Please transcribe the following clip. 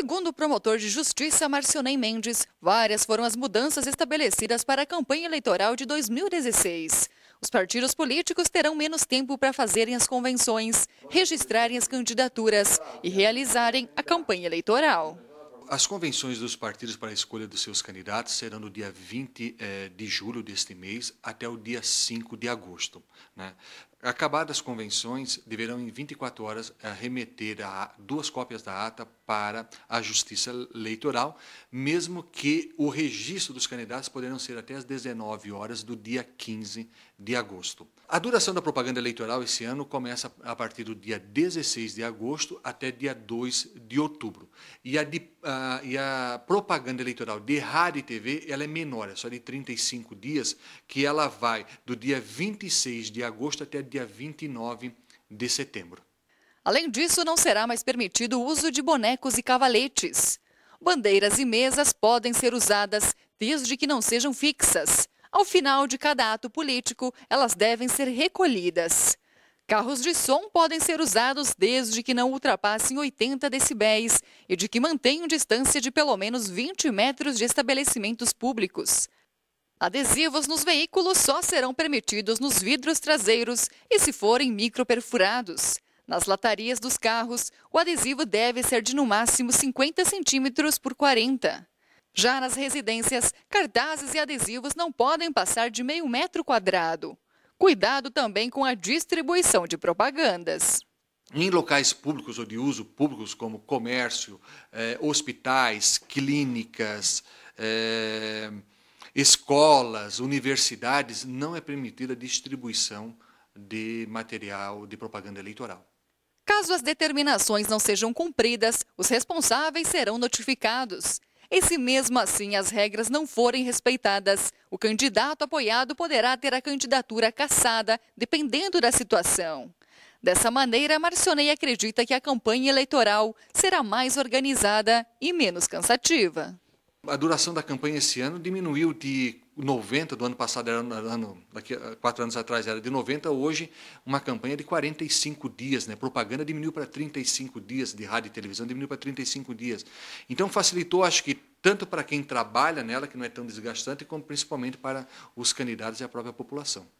Segundo o promotor de justiça Marcionei Mendes, várias foram as mudanças estabelecidas para a campanha eleitoral de 2016. Os partidos políticos terão menos tempo para fazerem as convenções, registrarem as candidaturas e realizarem a campanha eleitoral. As convenções dos partidos para a escolha dos seus candidatos serão no dia 20 eh, de julho deste mês até o dia 5 de agosto. Né? Acabadas as convenções, deverão em 24 horas remeter a, duas cópias da ata para a Justiça Eleitoral, mesmo que o registro dos candidatos poderão ser até às 19 horas do dia 15 de agosto. A duração da propaganda eleitoral esse ano começa a partir do dia 16 de agosto até dia 2 de outubro. E a, de, e a propaganda eleitoral de rádio e TV ela é menor, é só de 35 dias, que ela vai do dia 26 de agosto até dia 29 de setembro. Além disso, não será mais permitido o uso de bonecos e cavaletes. Bandeiras e mesas podem ser usadas desde que não sejam fixas. Ao final de cada ato político, elas devem ser recolhidas. Carros de som podem ser usados desde que não ultrapassem 80 decibéis e de que mantenham distância de pelo menos 20 metros de estabelecimentos públicos. Adesivos nos veículos só serão permitidos nos vidros traseiros e se forem microperfurados. Nas latarias dos carros, o adesivo deve ser de no máximo 50 centímetros por 40. Já nas residências, cartazes e adesivos não podem passar de meio metro quadrado. Cuidado também com a distribuição de propagandas. Em locais públicos ou de uso públicos, como comércio, eh, hospitais, clínicas, eh escolas, universidades, não é permitida a distribuição de material de propaganda eleitoral. Caso as determinações não sejam cumpridas, os responsáveis serão notificados. E se mesmo assim as regras não forem respeitadas, o candidato apoiado poderá ter a candidatura cassada, dependendo da situação. Dessa maneira, Marcionei acredita que a campanha eleitoral será mais organizada e menos cansativa a duração da campanha esse ano diminuiu de 90, do ano passado, era ano, daqui a quatro anos atrás era de 90, hoje uma campanha de 45 dias. Né? Propaganda diminuiu para 35 dias, de rádio e televisão diminuiu para 35 dias. Então facilitou, acho que, tanto para quem trabalha nela, que não é tão desgastante, como principalmente para os candidatos e a própria população.